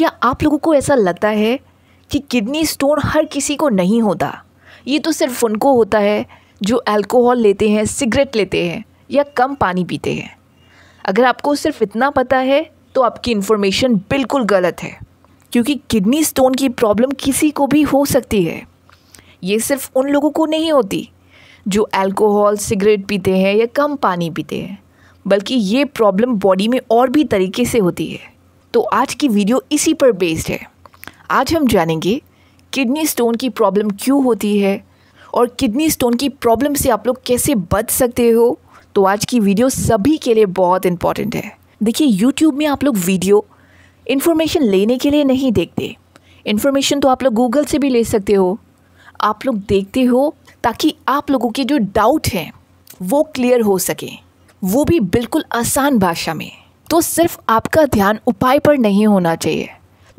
क्या आप लोगों को ऐसा लगता है कि किडनी स्टोन हर किसी को नहीं होता ये तो सिर्फ उनको होता है जो अल्कोहल लेते हैं सिगरेट लेते हैं या कम पानी पीते हैं अगर आपको सिर्फ इतना पता है तो आपकी इन्फॉर्मेशन बिल्कुल गलत है क्योंकि किडनी स्टोन की प्रॉब्लम किसी को भी हो सकती है ये सिर्फ उन लोगों को नहीं होती जो अल्कोहल सिगरेट पीते हैं या कम पानी पीते हैं बल्कि ये प्रॉब्लम बॉडी में और भी तरीके से होती है तो आज की वीडियो इसी पर बेस्ड है आज हम जानेंगे किडनी स्टोन की प्रॉब्लम क्यों होती है और किडनी स्टोन की प्रॉब्लम से आप लोग कैसे बच सकते हो तो आज की वीडियो सभी के लिए बहुत इंपॉर्टेंट है देखिए यूट्यूब में आप लोग वीडियो इन्फॉर्मेशन लेने के लिए नहीं देखते इन्फॉर्मेशन तो आप लोग गूगल से भी ले सकते हो आप लोग देखते हो ताकि आप लोगों के जो डाउट हैं वो क्लियर हो सके वो भी बिल्कुल आसान भाषा में तो सिर्फ आपका ध्यान उपाय पर नहीं होना चाहिए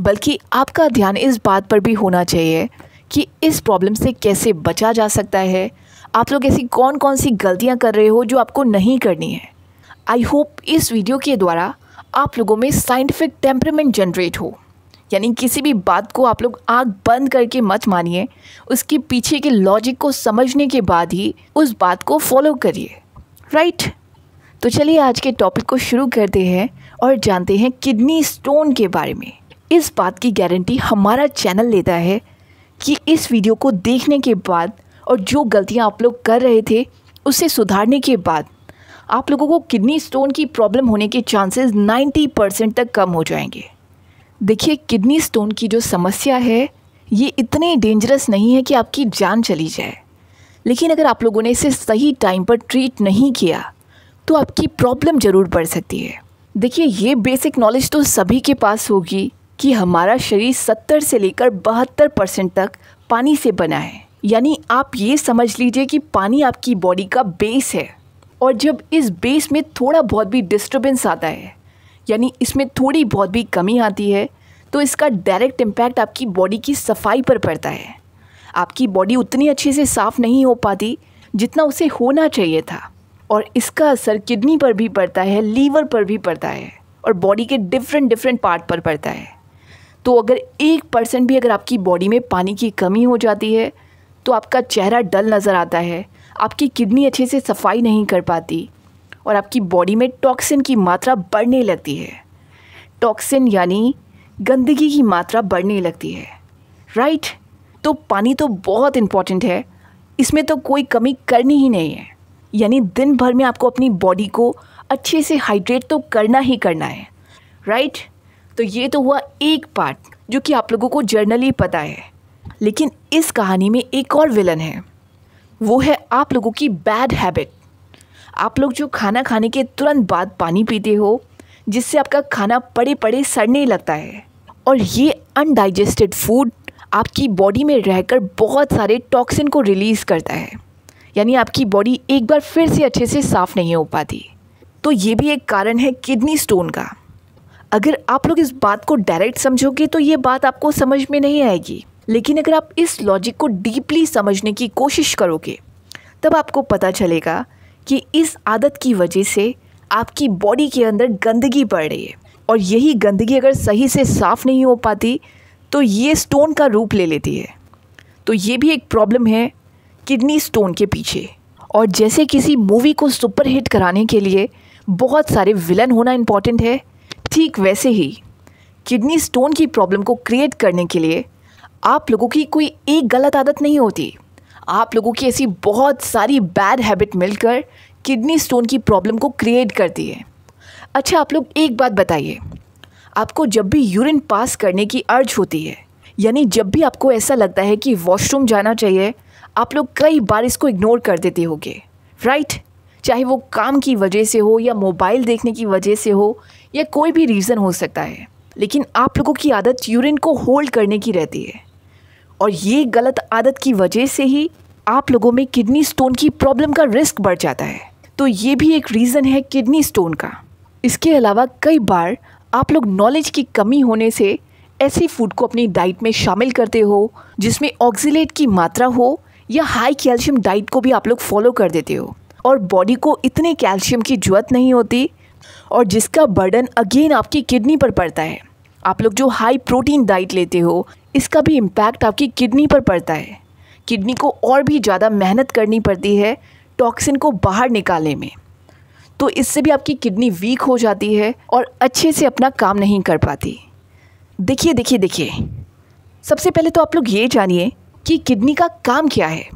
बल्कि आपका ध्यान इस बात पर भी होना चाहिए कि इस प्रॉब्लम से कैसे बचा जा सकता है आप लोग ऐसी कौन कौन सी गलतियां कर रहे हो जो आपको नहीं करनी है आई होप इस वीडियो के द्वारा आप लोगों में साइंटिफिक टेम्परमेंट जनरेट हो यानी किसी भी बात को आप लोग आग बंद करके मत मानिए उसके पीछे के लॉजिक को समझने के बाद ही उस बात को फॉलो करिए राइट right? तो चलिए आज के टॉपिक को शुरू करते हैं और जानते हैं किडनी स्टोन के बारे में इस बात की गारंटी हमारा चैनल लेता है कि इस वीडियो को देखने के बाद और जो गलतियां आप लोग कर रहे थे उसे सुधारने के बाद आप लोगों को किडनी स्टोन की प्रॉब्लम होने के चांसेस 90 परसेंट तक कम हो जाएंगे देखिए किडनी स्टोन की जो समस्या है ये इतने डेंजरस नहीं है कि आपकी जान चली जाए लेकिन अगर आप लोगों ने इसे सही टाइम पर ट्रीट नहीं किया तो आपकी प्रॉब्लम ज़रूर बढ़ सकती है देखिए ये बेसिक नॉलेज तो सभी के पास होगी कि हमारा शरीर 70 से लेकर बहत्तर परसेंट तक पानी से बना है यानी आप ये समझ लीजिए कि पानी आपकी बॉडी का बेस है और जब इस बेस में थोड़ा बहुत भी डिस्टर्बेंस आता है यानी इसमें थोड़ी बहुत भी कमी आती है तो इसका डायरेक्ट इम्पैक्ट आपकी बॉडी की सफाई पर पड़ता है आपकी बॉडी उतनी अच्छे से साफ़ नहीं हो पाती जितना उसे होना चाहिए था और इसका असर किडनी पर भी पड़ता है लीवर पर भी पड़ता है और बॉडी के डिफरेंट डिफरेंट पार्ट पर पड़ता है तो अगर एक परसेंट भी अगर आपकी बॉडी में पानी की कमी हो जाती है तो आपका चेहरा डल नज़र आता है आपकी किडनी अच्छे से सफाई नहीं कर पाती और आपकी बॉडी में टॉक्सिन की मात्रा बढ़ने लगती है टॉक्सिन यानी गंदगी की मात्रा बढ़ने लगती है राइट तो पानी तो बहुत इम्पॉर्टेंट है इसमें तो कोई कमी करनी ही नहीं है यानी दिन भर में आपको अपनी बॉडी को अच्छे से हाइड्रेट तो करना ही करना है राइट तो ये तो हुआ एक पार्ट जो कि आप लोगों को जर्नली पता है लेकिन इस कहानी में एक और विलन है वो है आप लोगों की बैड हैबिट आप लोग जो खाना खाने के तुरंत बाद पानी पीते हो जिससे आपका खाना पड़े पड़े सड़ने लगता है और ये अनडाइजेस्टेड फूड आपकी बॉडी में रहकर बहुत सारे टॉक्सिन को रिलीज़ करता है यानी आपकी बॉडी एक बार फिर से अच्छे से साफ़ नहीं हो पाती तो ये भी एक कारण है किडनी स्टोन का अगर आप लोग इस बात को डायरेक्ट समझोगे तो ये बात आपको समझ में नहीं आएगी लेकिन अगर आप इस लॉजिक को डीपली समझने की कोशिश करोगे तब आपको पता चलेगा कि इस आदत की वजह से आपकी बॉडी के अंदर गंदगी पड़ रही है और यही गंदगी अगर सही से साफ़ नहीं हो पाती तो ये स्टोन का रूप ले लेती है तो ये भी एक प्रॉब्लम है किडनी स्टोन के पीछे और जैसे किसी मूवी को सुपरहिट कराने के लिए बहुत सारे विलन होना इम्पॉर्टेंट है ठीक वैसे ही किडनी स्टोन की प्रॉब्लम को क्रिएट करने के लिए आप लोगों की कोई एक गलत आदत नहीं होती आप लोगों की ऐसी बहुत सारी बैड हैबिट मिलकर किडनी स्टोन की प्रॉब्लम को क्रिएट करती है अच्छा आप लोग एक बात बताइए आपको जब भी यूरिन पास करने की अर्ज होती है यानी जब भी आपको ऐसा लगता है कि वॉशरूम जाना चाहिए आप लोग कई बार इसको इग्नोर कर देते होगे राइट चाहे वो काम की वजह से हो या मोबाइल देखने की वजह से हो या कोई भी रीज़न हो सकता है लेकिन आप लोगों की आदत यूरिन को होल्ड करने की रहती है और ये गलत आदत की वजह से ही आप लोगों में किडनी स्टोन की प्रॉब्लम का रिस्क बढ़ जाता है तो ये भी एक रीज़न है किडनी स्टोन का इसके अलावा कई बार आप लोग नॉलेज की कमी होने से ऐसे फूड को अपनी डाइट में शामिल करते हो जिसमें ऑक्सीलेट की मात्रा हो या हाई कैल्शियम डाइट को भी आप लोग फॉलो कर देते हो और बॉडी को इतने कैल्शियम की जरूरत नहीं होती और जिसका बर्डन अगेन आपकी किडनी पर पड़ता है आप लोग जो हाई प्रोटीन डाइट लेते हो इसका भी इम्पैक्ट आपकी किडनी पर पड़ता है किडनी को और भी ज़्यादा मेहनत करनी पड़ती है टॉक्सिन को बाहर निकालने में तो इससे भी आपकी किडनी वीक हो जाती है और अच्छे से अपना काम नहीं कर पाती देखिए देखिए देखिए सबसे पहले तो आप लोग ये जानिए कि किडनी का काम क्या है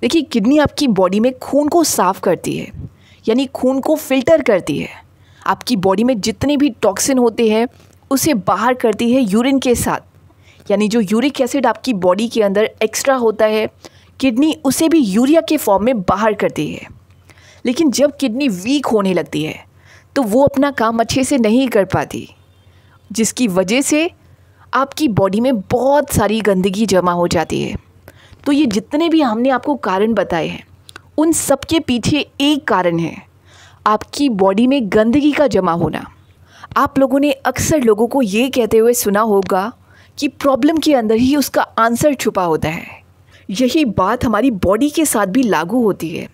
देखिए किडनी आपकी बॉडी में खून को साफ करती है यानी खून को फिल्टर करती है आपकी बॉडी में जितने भी टॉक्सिन होते हैं उसे बाहर करती है यूरिन के साथ यानी जो यूरिक एसिड आपकी बॉडी के अंदर एक्स्ट्रा होता है किडनी उसे भी यूरिया के फॉर्म में बाहर करती है लेकिन जब किडनी वीक होने लगती है तो वो अपना काम अच्छे से नहीं कर पाती जिसकी वजह से आपकी बॉडी में बहुत सारी गंदगी जमा हो जाती है तो ये जितने भी हमने आपको कारण बताए हैं उन सब के पीछे एक कारण है आपकी बॉडी में गंदगी का जमा होना आप लोगों ने अक्सर लोगों को ये कहते हुए सुना होगा कि प्रॉब्लम के अंदर ही उसका आंसर छुपा होता है यही बात हमारी बॉडी के साथ भी लागू होती है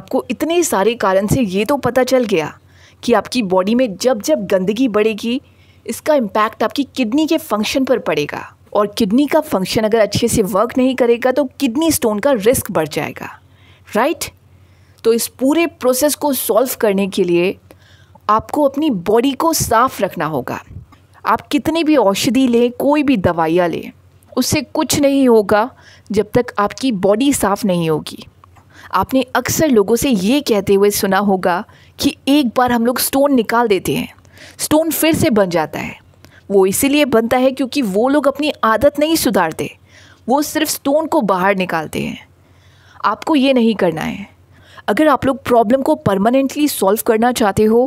आपको इतने सारे कारण से ये तो पता चल गया कि आपकी बॉडी में जब जब गंदगी बढ़ेगी इसका इम्पैक्ट आपकी किडनी के फंक्शन पर पड़ेगा और किडनी का फंक्शन अगर अच्छे से वर्क नहीं करेगा तो किडनी स्टोन का रिस्क बढ़ जाएगा राइट तो इस पूरे प्रोसेस को सॉल्व करने के लिए आपको अपनी बॉडी को साफ रखना होगा आप कितनी भी औषधि लें कोई भी दवाइयाँ लें उससे कुछ नहीं होगा जब तक आपकी बॉडी साफ़ नहीं होगी आपने अक्सर लोगों से ये कहते हुए सुना होगा कि एक बार हम लोग स्टोन निकाल देते हैं स्टोन फिर से बन जाता है वो इसीलिए बनता है क्योंकि वो लोग अपनी आदत नहीं सुधारते वो सिर्फ स्टोन को बाहर निकालते हैं आपको ये नहीं करना है अगर आप लोग प्रॉब्लम को परमानेंटली सॉल्व करना चाहते हो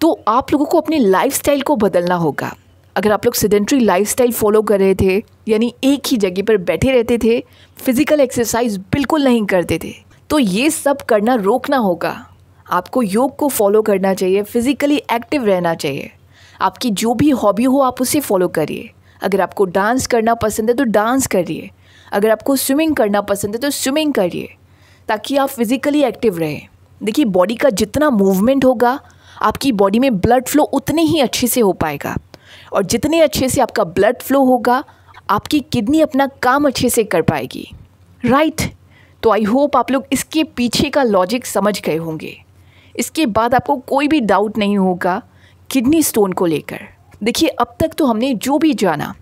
तो आप लोगों को अपनी लाइफ को बदलना होगा अगर आप लोग सिडेंट्री लाइफ फॉलो कर रहे थे यानी एक ही जगह पर बैठे रहते थे फिजिकल एक्सरसाइज बिल्कुल नहीं करते थे तो ये सब करना रोकना होगा आपको योग को फॉलो करना चाहिए फिजिकली एक्टिव रहना चाहिए आपकी जो भी हॉबी हो आप उसे फॉलो करिए अगर आपको डांस करना पसंद है तो डांस करिए अगर आपको स्विमिंग करना पसंद है तो स्विमिंग करिए ताकि आप फिज़िकली एक्टिव रहें देखिए बॉडी का जितना मूवमेंट होगा आपकी बॉडी में ब्लड फ्लो उतने ही अच्छे से हो पाएगा और जितने अच्छे से आपका ब्लड फ्लो होगा आपकी किडनी अपना काम अच्छे से कर पाएगी राइट right? तो आई होप आप लोग इसके पीछे का लॉजिक समझ गए होंगे इसके बाद आपको कोई भी डाउट नहीं होगा किडनी स्टोन को लेकर देखिए अब तक तो हमने जो भी जाना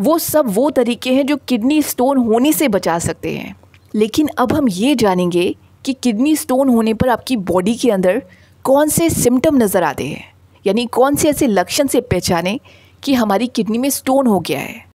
वो सब वो तरीके हैं जो किडनी स्टोन होने से बचा सकते हैं लेकिन अब हम ये जानेंगे कि किडनी स्टोन होने पर आपकी बॉडी के अंदर कौन से सिम्टम नज़र आते हैं यानी कौन से ऐसे लक्षण से पहचाने कि हमारी किडनी में स्टोन हो गया है